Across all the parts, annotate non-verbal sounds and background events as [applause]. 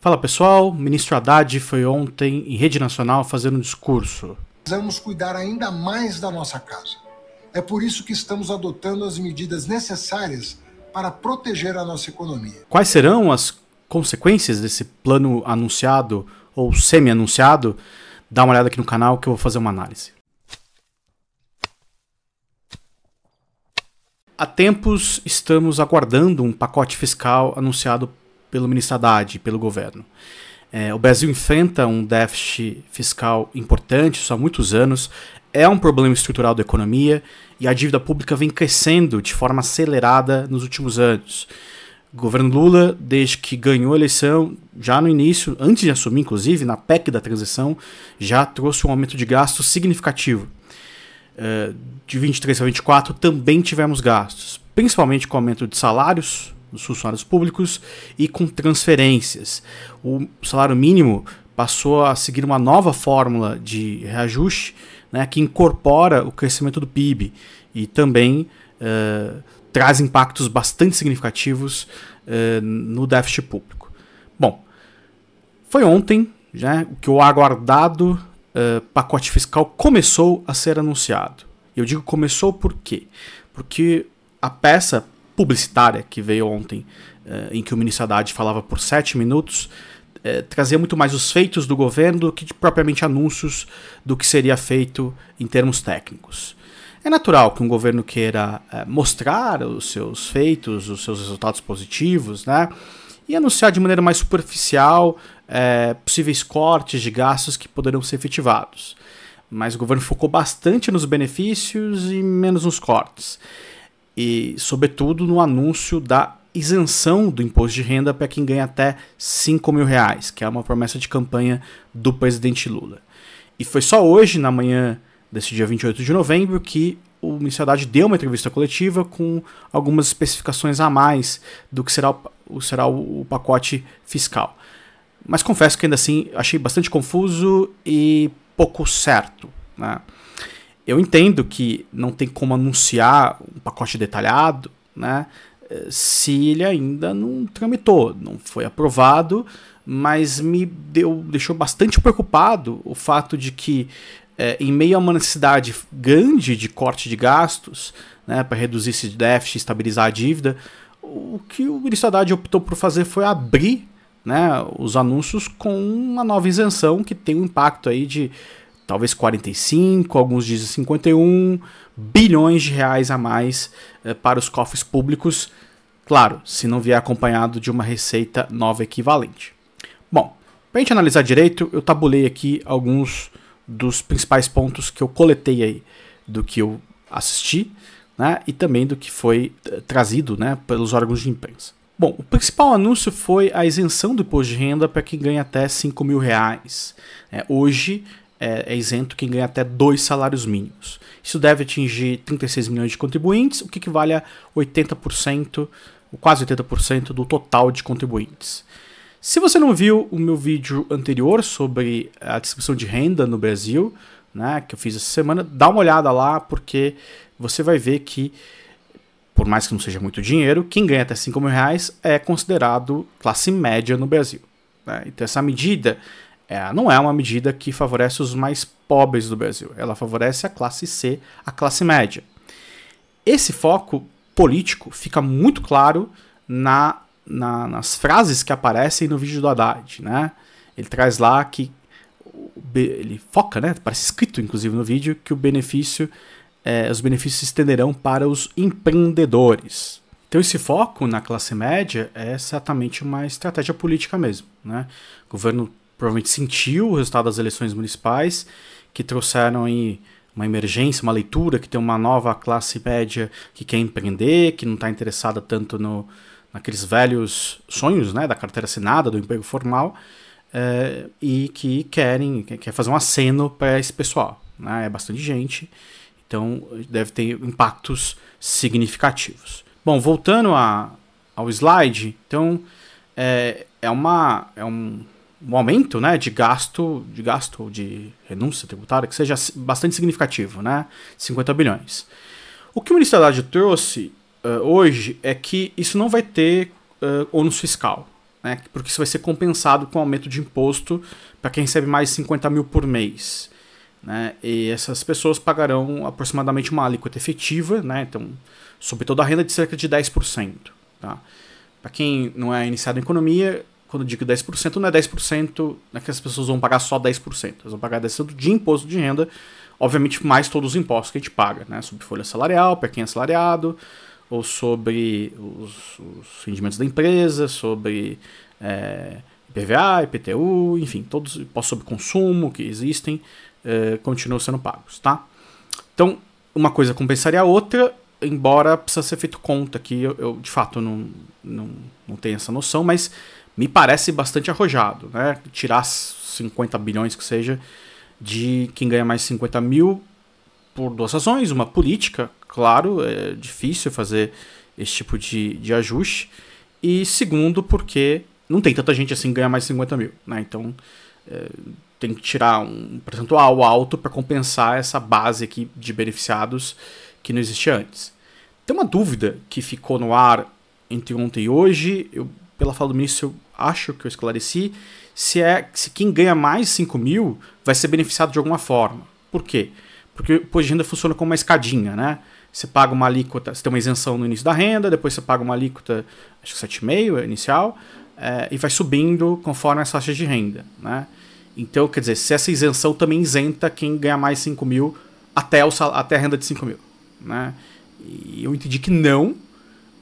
Fala pessoal, ministro Haddad foi ontem em rede nacional fazer um discurso. Precisamos cuidar ainda mais da nossa casa. É por isso que estamos adotando as medidas necessárias para proteger a nossa economia. Quais serão as consequências desse plano anunciado ou semi-anunciado? Dá uma olhada aqui no canal que eu vou fazer uma análise. Há tempos estamos aguardando um pacote fiscal anunciado pelo ministro Haddad, pelo governo. É, o Brasil enfrenta um déficit fiscal importante só há muitos anos, é um problema estrutural da economia e a dívida pública vem crescendo de forma acelerada nos últimos anos. O governo Lula, desde que ganhou a eleição, já no início, antes de assumir, inclusive, na PEC da transição, já trouxe um aumento de gastos significativo. Uh, de 23 a 24 também tivemos gastos, principalmente com aumento de salários, dos funcionários públicos e com transferências. O salário mínimo passou a seguir uma nova fórmula de reajuste né, que incorpora o crescimento do PIB e também uh, traz impactos bastante significativos uh, no déficit público. Bom, foi ontem né, que o aguardado uh, pacote fiscal começou a ser anunciado. Eu digo começou por quê? Porque a peça publicitária que veio ontem, uh, em que o ministro Haddad falava por sete minutos, uh, trazia muito mais os feitos do governo do que propriamente anúncios do que seria feito em termos técnicos. É natural que um governo queira eh, mostrar os seus feitos, os seus resultados positivos, né? E anunciar de maneira mais superficial possíveis cortes de gastos que poderão ser efetivados mas o governo focou bastante nos benefícios e menos nos cortes e, sobretudo, no anúncio da isenção do imposto de renda para quem ganha até 5 mil reais, que é uma promessa de campanha do presidente Lula. E foi só hoje, na manhã desse dia 28 de novembro, que o Ministério Haddad deu uma entrevista coletiva com algumas especificações a mais do que será o, será o pacote fiscal. Mas confesso que ainda assim achei bastante confuso e pouco certo. Né? Eu entendo que não tem como anunciar um pacote detalhado, né? Se ele ainda não tramitou, não foi aprovado, mas me deu, deixou bastante preocupado o fato de que, é, em meio a uma necessidade grande de corte de gastos, né, para reduzir esse déficit, estabilizar a dívida, o que o ministro Haddad optou por fazer foi abrir né, os anúncios com uma nova isenção que tem um impacto aí de talvez 45, alguns dizem 51 bilhões de reais a mais eh, para os cofres públicos, claro, se não vier acompanhado de uma receita nova equivalente. Bom, para a gente analisar direito, eu tabulei aqui alguns dos principais pontos que eu coletei aí do que eu assisti né, e também do que foi eh, trazido né, pelos órgãos de imprensa. Bom, o principal anúncio foi a isenção do imposto de renda para quem ganha até 5 mil reais. É, hoje é, é isento quem ganha até dois salários mínimos. Isso deve atingir 36 milhões de contribuintes, o que equivale a 80%, quase 80% do total de contribuintes. Se você não viu o meu vídeo anterior sobre a distribuição de renda no Brasil, né, que eu fiz essa semana, dá uma olhada lá, porque você vai ver que, por mais que não seja muito dinheiro, quem ganha até 5 mil reais é considerado classe média no Brasil. Né? Então, essa medida é, não é uma medida que favorece os mais pobres do Brasil. Ela favorece a classe C, a classe média. Esse foco político fica muito claro na, na, nas frases que aparecem no vídeo do Haddad. Né? Ele traz lá que. Ele foca, né? Parece escrito, inclusive, no vídeo, que o benefício. É, os benefícios se estenderão para os empreendedores. Então, esse foco na classe média é certamente uma estratégia política mesmo. Né? O governo provavelmente sentiu o resultado das eleições municipais, que trouxeram aí uma emergência, uma leitura, que tem uma nova classe média que quer empreender, que não está interessada tanto no, naqueles velhos sonhos né, da carteira assinada, do emprego formal, é, e que querem quer fazer um aceno para esse pessoal. Né? É bastante gente, então deve ter impactos significativos. Bom, voltando a, ao slide, então é, é, uma, é um um aumento né, de gasto, de gasto de renúncia tributária que seja bastante significativo, né? 50 bilhões. O que o Ministério da Haddad trouxe uh, hoje é que isso não vai ter uh, ônus fiscal, né? porque isso vai ser compensado com aumento de imposto para quem recebe mais de 50 mil por mês. Né? E essas pessoas pagarão aproximadamente uma alíquota efetiva, né? então, sobre toda a renda de cerca de 10%. Tá? Para quem não é iniciado em economia, quando eu digo 10%, não é 10% é que as pessoas vão pagar só 10%. Elas vão pagar 10% de imposto de renda, obviamente mais todos os impostos que a gente paga, né? Sobre folha salarial, para quem é salariado, ou sobre os, os rendimentos da empresa, sobre é, IPVA, IPTU, enfim, todos os impostos sobre consumo que existem é, continuam sendo pagos, tá? Então, uma coisa compensaria a outra, embora precisa ser feito conta aqui, eu, eu de fato não, não, não tenho essa noção, mas me parece bastante arrojado, né? Tirar 50 bilhões que seja de quem ganha mais 50 mil por duas razões. Uma política, claro, é difícil fazer esse tipo de, de ajuste. E segundo, porque não tem tanta gente assim que ganha mais 50 mil, né? Então é, tem que tirar um percentual alto para compensar essa base aqui de beneficiados que não existia antes. Tem uma dúvida que ficou no ar entre ontem e hoje. Eu, pela fala do ministro, eu acho que eu esclareci, se é se quem ganha mais 5 mil vai ser beneficiado de alguma forma. Por quê? Porque o imposto de renda funciona como uma escadinha, né? Você paga uma alíquota, você tem uma isenção no início da renda, depois você paga uma alíquota, acho que 7,5 é inicial, é, e vai subindo conforme as taxas de renda, né? Então, quer dizer, se essa isenção também isenta quem ganha mais 5 mil até, o sal, até a renda de 5 mil, né? E eu entendi que não,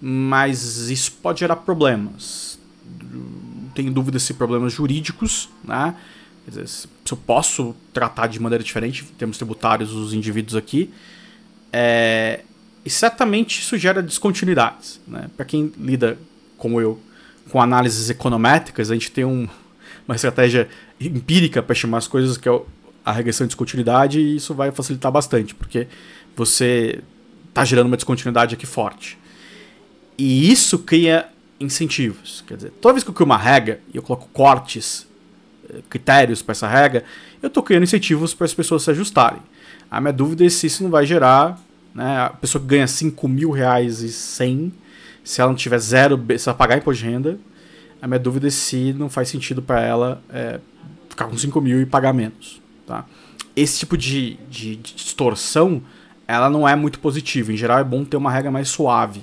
mas isso pode gerar problemas tenho dúvidas se problemas jurídicos, né? Dizer, se eu posso tratar de maneira diferente, temos tributários os indivíduos aqui. É, e certamente isso gera descontinuidades. Né? Para quem lida, como eu, com análises econométricas, a gente tem um, uma estratégia empírica para chamar as coisas, que é a regressão de descontinuidade, e isso vai facilitar bastante, porque você está gerando uma descontinuidade aqui forte. E isso cria incentivos. Quer dizer, toda vez que eu crio uma regra e eu coloco cortes, eh, critérios para essa regra, eu estou criando incentivos para as pessoas se ajustarem. A minha dúvida é se isso não vai gerar né, a pessoa que ganha 5 mil reais e 100, se ela não tiver zero, se ela pagar imposto de renda, a minha dúvida é se não faz sentido para ela é, ficar com 5 mil e pagar menos. Tá? Esse tipo de, de, de distorção ela não é muito positiva. Em geral, é bom ter uma regra mais suave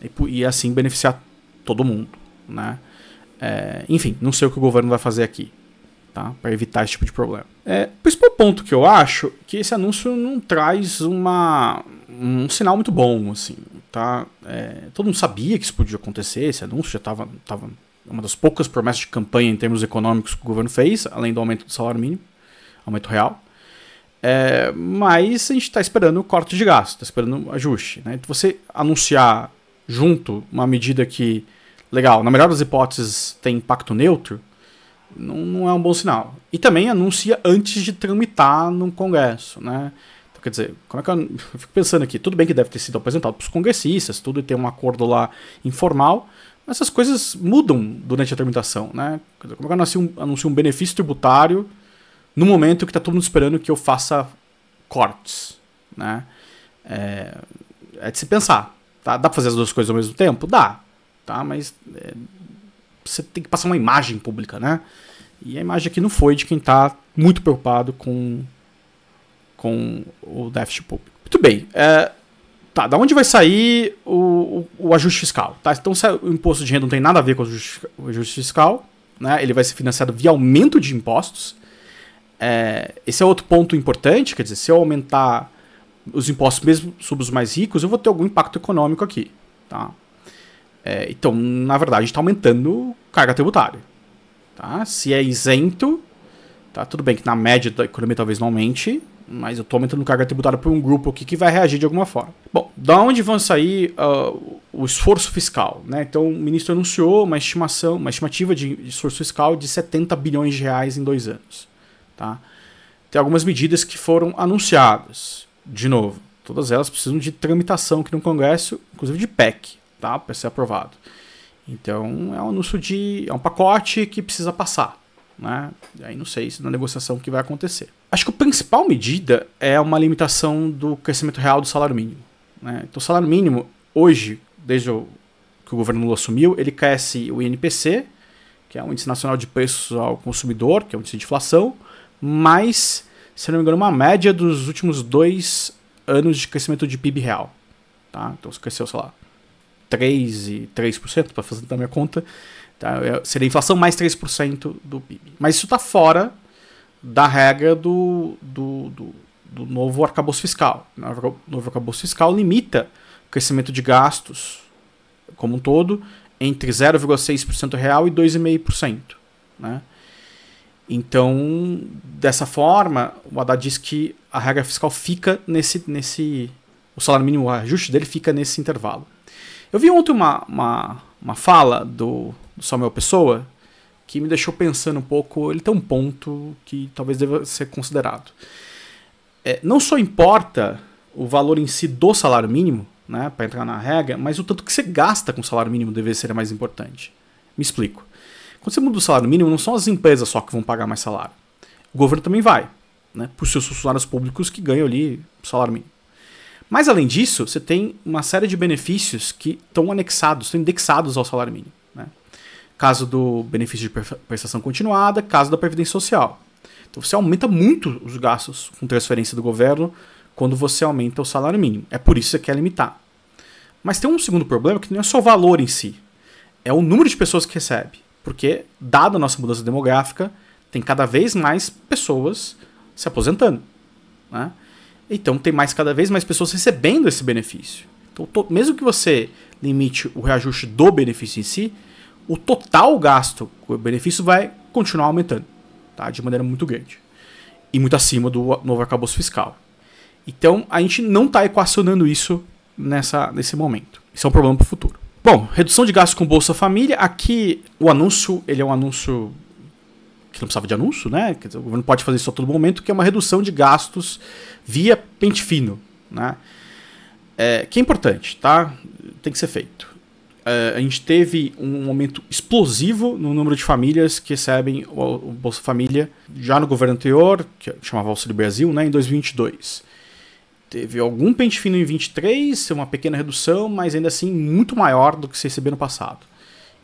né, e, e assim beneficiar todo mundo, né? É, enfim, não sei o que o governo vai fazer aqui, tá? Para evitar esse tipo de problema. É, o principal ponto que eu acho é que esse anúncio não traz uma, um sinal muito bom, assim, tá? É, todo mundo sabia que isso podia acontecer, esse anúncio já estava tava uma das poucas promessas de campanha em termos econômicos que o governo fez, além do aumento do salário mínimo, aumento real. É, mas a gente está esperando o corte de gasto, está esperando um ajuste. Né? Você anunciar junto uma medida que legal, na melhor das hipóteses tem impacto neutro, não, não é um bom sinal. E também anuncia antes de tramitar no congresso, né? Então, quer dizer, como é que eu, [laughs] eu fico pensando aqui, tudo bem que deve ter sido apresentado para os congressistas, tudo e tem um acordo lá informal, mas essas coisas mudam durante a tramitação, né? Quer dizer, como é que eu anuncio um, anuncio um benefício tributário no momento que está todo mundo esperando que eu faça cortes, né? É, é de se pensar. Tá? Dá para fazer as duas coisas ao mesmo tempo? Dá tá? Mas é, você tem que passar uma imagem pública, né? E a imagem aqui não foi de quem está muito preocupado com, com o déficit público. Muito bem. É, tá, da onde vai sair o, o, o, ajuste fiscal? Tá? Então, se é o imposto de renda não tem nada a ver com o ajuste, o ajuste fiscal, né? ele vai ser financiado via aumento de impostos. É, esse é outro ponto importante, quer dizer, se eu aumentar os impostos mesmo sobre os mais ricos, eu vou ter algum impacto econômico aqui. Tá? É, então, na verdade, está aumentando carga tributária. Tá? Se é isento, tá tudo bem que na média da economia talvez não aumente, mas eu estou aumentando carga tributária para um grupo aqui que vai reagir de alguma forma. Bom, da onde vão sair uh, o esforço fiscal? Né? Então, o ministro anunciou uma estimação, uma estimativa de esforço fiscal de 70 bilhões de reais em dois anos. Tá? Tem algumas medidas que foram anunciadas, de novo. Todas elas precisam de tramitação aqui no Congresso, inclusive de PEC tá? Para ser aprovado. Então é um anúncio de. é um pacote que precisa passar. Né? Aí não sei se na negociação que vai acontecer. Acho que a principal medida é uma limitação do crescimento real do salário mínimo. Né? Então o salário mínimo, hoje, desde o, que o governo Lula assumiu, ele cresce o INPC, que é o Índice Nacional de Preços ao Consumidor, que é o índice de inflação, mais, se não me engano, uma média dos últimos dois anos de crescimento de PIB real. Tá? Então cresceu, sei lá, 3,3%, e para fazer da minha conta, tá? É, seria inflação mais 3% do PIB. Mas isso está fora da regra do, do, do, do novo arcabouço fiscal. O novo arcabouço fiscal limita o crescimento de gastos como um todo entre 0,6% real e 2,5%. Né? Então, dessa forma, o Haddad diz que a regra fiscal fica nesse. nesse o salário mínimo, o ajuste dele fica nesse intervalo. Eu vi ontem uma, uma, uma fala do, do Samuel Pessoa que me deixou pensando um pouco. Ele tem um ponto que talvez deva ser considerado. É, não só importa o valor em si do salário mínimo, né, para entrar na regra, mas o tanto que você gasta com o salário mínimo deve ser mais importante. Me explico. Quando você muda o salário mínimo, não são as empresas só que vão pagar mais salário. O governo também vai, né, para os seus funcionários públicos que ganham ali salário mínimo. Mas além disso, você tem uma série de benefícios que estão anexados, estão indexados ao salário mínimo. Né? Caso do benefício de prestação continuada, caso da previdência social. Então você aumenta muito os gastos com transferência do governo quando você aumenta o salário mínimo. É por isso que você quer limitar. Mas tem um segundo problema que não é só o valor em si, é o número de pessoas que recebe. Porque, dada a nossa mudança demográfica, tem cada vez mais pessoas se aposentando. Né? Então tem mais cada vez mais pessoas recebendo esse benefício. Então, to, mesmo que você limite o reajuste do benefício em si, o total gasto com o benefício vai continuar aumentando, tá? De maneira muito grande. E muito acima do novo arcabouço fiscal. Então, a gente não está equacionando isso nessa, nesse momento. Isso é um problema para o futuro. Bom, redução de gastos com Bolsa Família. Aqui o anúncio, ele é um anúncio que não precisava de anúncio, né? Que o governo pode fazer isso a todo momento, que é uma redução de gastos via pente fino, né? É, que é importante, tá? Tem que ser feito. É, a gente teve um aumento explosivo no número de famílias que recebem o Bolsa Família já no governo anterior, que chamava Auxílio Brasil, né, em 2022. Teve algum pente fino em 23, uma pequena redução, mas ainda assim muito maior do que se recebeu no passado.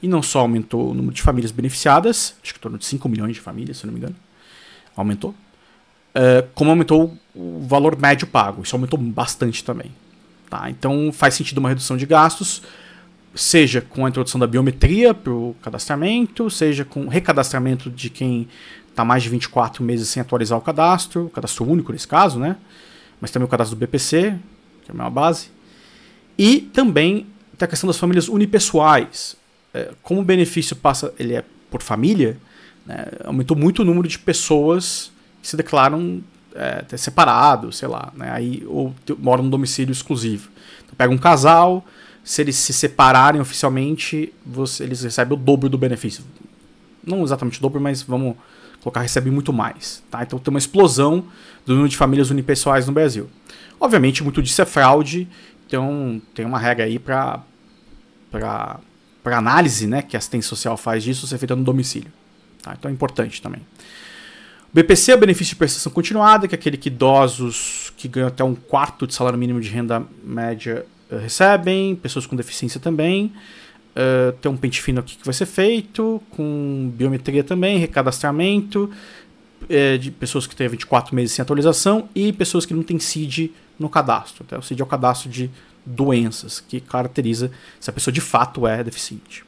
E não só aumentou o número de famílias beneficiadas, acho que em torno de 5 milhões de famílias, se não me engano, aumentou, uh, como aumentou o valor médio pago. Isso aumentou bastante também. Tá? Então faz sentido uma redução de gastos, seja com a introdução da biometria para o cadastramento, seja com recadastramento de quem está mais de 24 meses sem atualizar o cadastro, o cadastro único nesse caso, né? mas também o cadastro do BPC, que é a minha base. E também tem a questão das famílias unipessoais, é, como o benefício passa, ele é por família, né, aumentou muito o número de pessoas que se declaram é, separados, sei lá, né, aí, ou moram num domicílio exclusivo. Então, pega um casal, se eles se separarem oficialmente, você, eles recebem o dobro do benefício. Não exatamente o dobro, mas vamos colocar, recebem muito mais. Tá? Então tem uma explosão do número de famílias unipessoais no Brasil. Obviamente, muito disso é fraude, então tem uma regra aí para para análise né, que a assistência social faz disso ser feita no domicílio. Tá? Então é importante também. O BPC é o benefício de prestação continuada, que é aquele que idosos que ganham até um quarto de salário mínimo de renda média eh, recebem, pessoas com deficiência também. Uh, tem um pente fino aqui que vai ser feito, com biometria também, recadastramento eh, de pessoas que têm 24 meses sem atualização e pessoas que não têm CID no cadastro. Tá? O CID é o cadastro de doenças que caracteriza se a pessoa de fato é deficiente.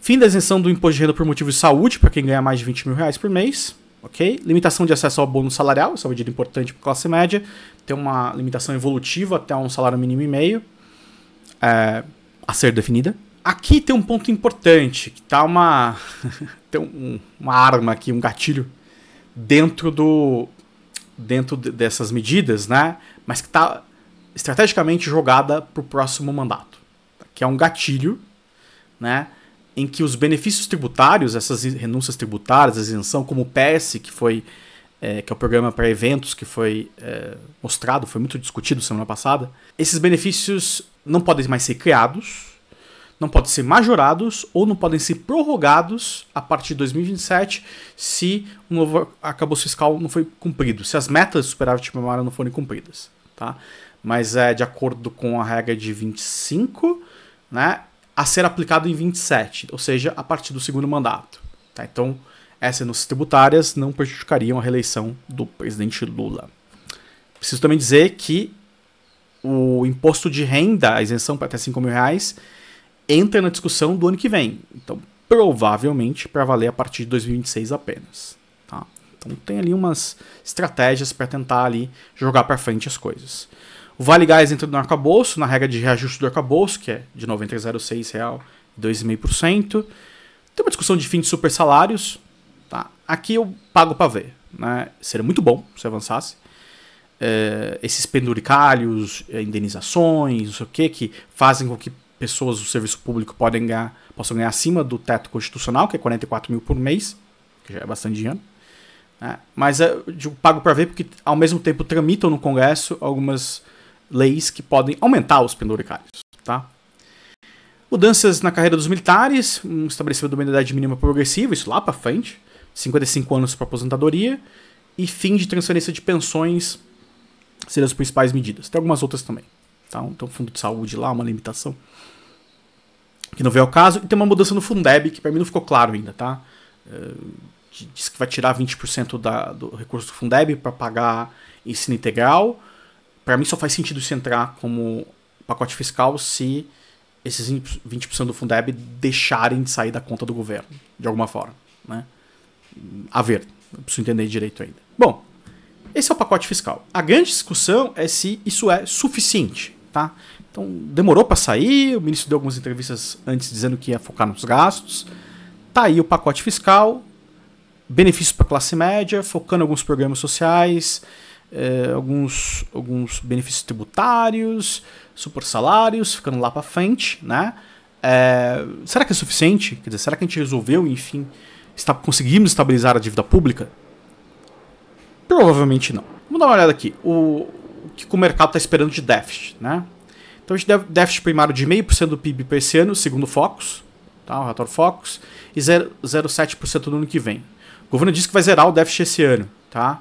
Fim da isenção do imposto de renda por motivo de saúde para quem ganha mais de 20 mil reais por mês. ok? Limitação de acesso ao bônus salarial, essa é uma medida importante para classe média. Tem uma limitação evolutiva até um salário mínimo e meio é, a ser definida. Aqui tem um ponto importante, que tá uma. [laughs] tem um, uma arma aqui, um gatilho dentro do. dentro de, dessas medidas, né? Mas que tá estrategicamente jogada para o próximo mandato, que é um gatilho, né? Em que os benefícios tributários, essas renúncias tributárias, a isenção, como o PS, que foi é, que é o programa para eventos que foi é, mostrado, foi muito discutido semana passada, esses benefícios não podem mais ser criados, não podem ser majorados ou não podem ser prorrogados a partir de 2027 se o novo acabou fiscal não foi cumprido, se as metas de superávit primário não forem cumpridas. Tá? mas é de acordo com a regra de 25, né, a ser aplicado em 27, ou seja, a partir do segundo mandato. Tá? Então, essas renúncias tributárias não prejudicariam a reeleição do presidente Lula. Preciso também dizer que o imposto de renda, a isenção para até 5 mil reais, entra na discussão do ano que vem. Então, provavelmente para valer a partir de 2026 apenas. Tá? Então, tem ali umas estratégias para tentar ali jogar para frente as coisas. O Vale Gás entra no arcabouço, na regra de reajuste do arcabouço, que é de R$ 90,06 2,5%. Tem uma discussão de fim de super salários. Tá? Aqui eu pago para ver. Né? Seria muito bom se avançasse. É, esses penduricalhos, eh, indenizações, não sei o que, que fazem com que pessoas do serviço público podem ganhar, possam ganhar acima do teto constitucional, que é 44 mil por mês, que já é bastante dinheiro. Né? Mas eh, eu digo, pago para ver porque, ao mesmo tempo, tramitam no Congresso algumas leis que podem aumentar os penduricários, tá? Mudanças na carreira dos militares, um estabelecimento de uma idade mínima progressiva, isso lá para frente, 55 anos para aposentadoria, e fim de transferência de pensões seriam as principais medidas. Tem algumas outras também. Tá? Então, fundo de saúde lá, uma limitação. Que não veio ao caso. E tem uma mudança no Fundeb, que para mim não ficou claro ainda, tá? Eh, diz que vai tirar 20% da, do recurso do Fundeb para pagar ensino integral para mim só faz sentido se entrar como pacote fiscal se esses 20% do Fundeb deixarem de sair da conta do governo, de alguma forma. Né? A ver, não preciso entender direito ainda. Bom, esse é o pacote fiscal. A grande discussão é se isso é suficiente. Tá? Então, demorou para sair, o ministro deu algumas entrevistas antes dizendo que ia focar nos gastos. Tá aí o pacote fiscal, benefícios para classe média, focando em alguns programas sociais, é, alguns, alguns benefícios tributários, super salários, ficando lá para frente, né? É, será que é suficiente? Quer dizer, será que a gente resolveu, enfim, está, conseguimos estabilizar a dívida pública? Provavelmente não. Vamos dar uma olhada aqui. O, o que o mercado está esperando de déficit, né? Então a gente deve déficit primário de 0,5% do PIB para esse ano, segundo o Focus, tá? o relatório Focus, e 0,7% no ano que vem. O governo disse que vai zerar o déficit esse ano, tá?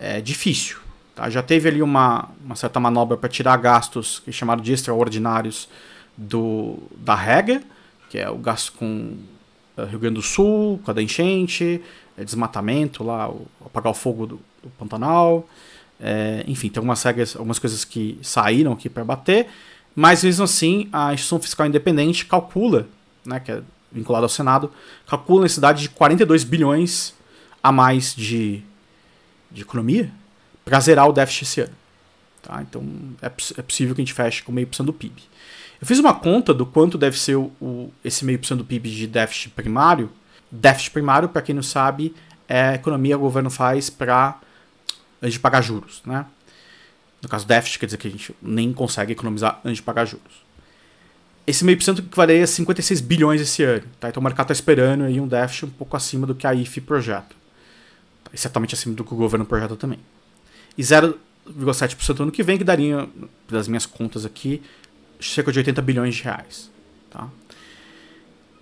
é, difícil. Tá? Já teve ali uma, uma certa manobra para tirar gastos que chamaram de extraordinários do, da regra, que é o gasto com eh, Rio Grande do Sul, com a da enchente, é, desmatamento lá, o, apagar o fogo do, do Pantanal. É, enfim, tem algumas regras, algumas coisas que saíram aqui para bater, mas mesmo assim a instituição fiscal independente calcula, né, que é vinculada ao Senado, calcula a necessidade de 42 bilhões a mais de de economia para zerar o déficit esse ano. Tá? Então é, é, possível que a gente feche com meio por cento do PIB. Eu fiz uma conta do quanto deve ser o, o esse meio por cento do PIB de déficit primário. Déficit primário, para quem não sabe, é a economia que o governo faz para antes de pagar juros. Né? No caso, déficit quer dizer que a gente nem consegue economizar antes de pagar juros. Esse meio por cento equivaleria a 56 bilhões esse ano. Tá? Então o mercado está esperando aí um déficit um pouco acima do que a IFE projeta exatamente certamente acima do que o governo projeta também. E 0,7% no ano que vem, que daria, das minhas contas aqui, cerca de 80 bilhões de reais. Tá?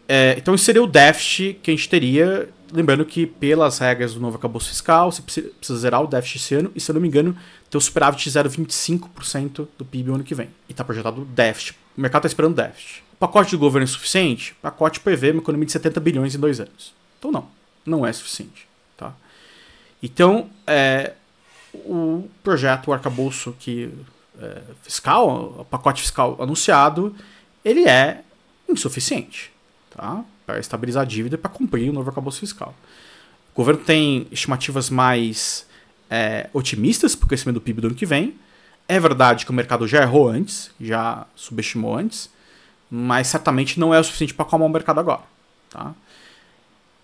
É, então isso seria o déficit que a gente teria, lembrando que pelas regras do novo acabouço fiscal, você precisa zerar o déficit esse ano, e se eu não me engano, ter o superávit de 0,25% do PIB no ano que vem. E está projetado déficit. O mercado está esperando déficit. O pacote do governo é suficiente? O pacote prevê uma economia de 70 bilhões em dois anos. Então não, não é suficiente. Então, é, o projeto, o arcabouço que, é, fiscal, o pacote fiscal anunciado, ele é insuficiente tá? para estabilizar a dívida e para cumprir o novo arcabouço fiscal. O governo tem estimativas mais é, otimistas para o crescimento do PIB do ano que vem. É verdade que o mercado já errou antes, já subestimou antes, mas certamente não é o suficiente para acalmar o mercado agora. Tá?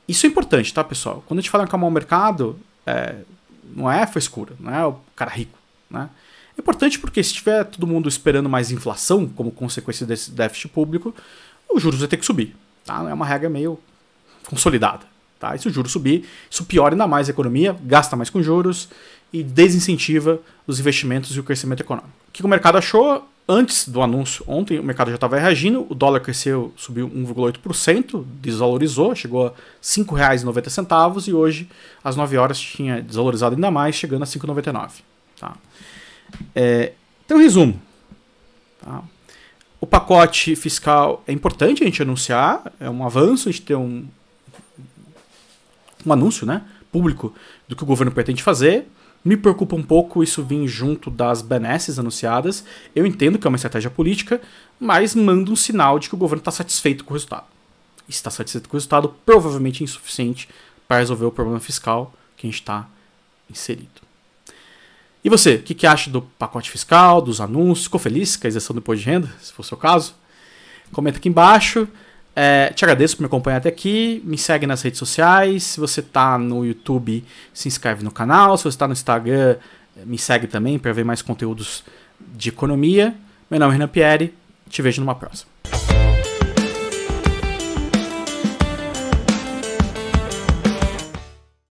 Isso é importante, tá, pessoal? Quando a gente fala em acalmar o mercado, é, não é frescura, não é o cara rico, né? É importante porque se tiver todo mundo esperando mais inflação como consequência desse déficit público, os juros vai ter que subir, tá? É uma regra meio consolidada, tá? E se o juro subir, isso piora ainda mais a economia, gasta mais com juros e desincentiva os investimentos e o crescimento econômico. O que o mercado achou? antes do anúncio, ontem o mercado já estava reagindo, o dólar cresceu, subiu 1,8%, desvalorizou, chegou a R$ 5,90 e hoje, às 9 horas, tinha desvalorizado ainda mais, chegando a R$ 5,99. Tá? É, então, resumo. Tá? O pacote fiscal é importante a gente anunciar, é um avanço, a gente ter um, um anúncio né, público do que o governo pretende fazer, me preocupa um pouco isso vir junto das benesses anunciadas. Eu entendo que é uma estratégia política, mas manda um sinal de que o governo está satisfeito com o resultado. Está satisfeito com o resultado, provavelmente insuficiente para resolver o problema fiscal que a gente está inserido. E você, o que, que, acha do pacote fiscal, dos anúncios? Ficou feliz com a isenção do imposto de renda, se for o seu caso? Comenta aqui embaixo. É, te agradeço por me acompanhar até aqui. Me segue nas redes sociais. Se você está no YouTube, se inscreve no canal. Se você está no Instagram, me segue também para ver mais conteúdos de economia. Meu nome é Renan Pieri. Te vejo numa próxima.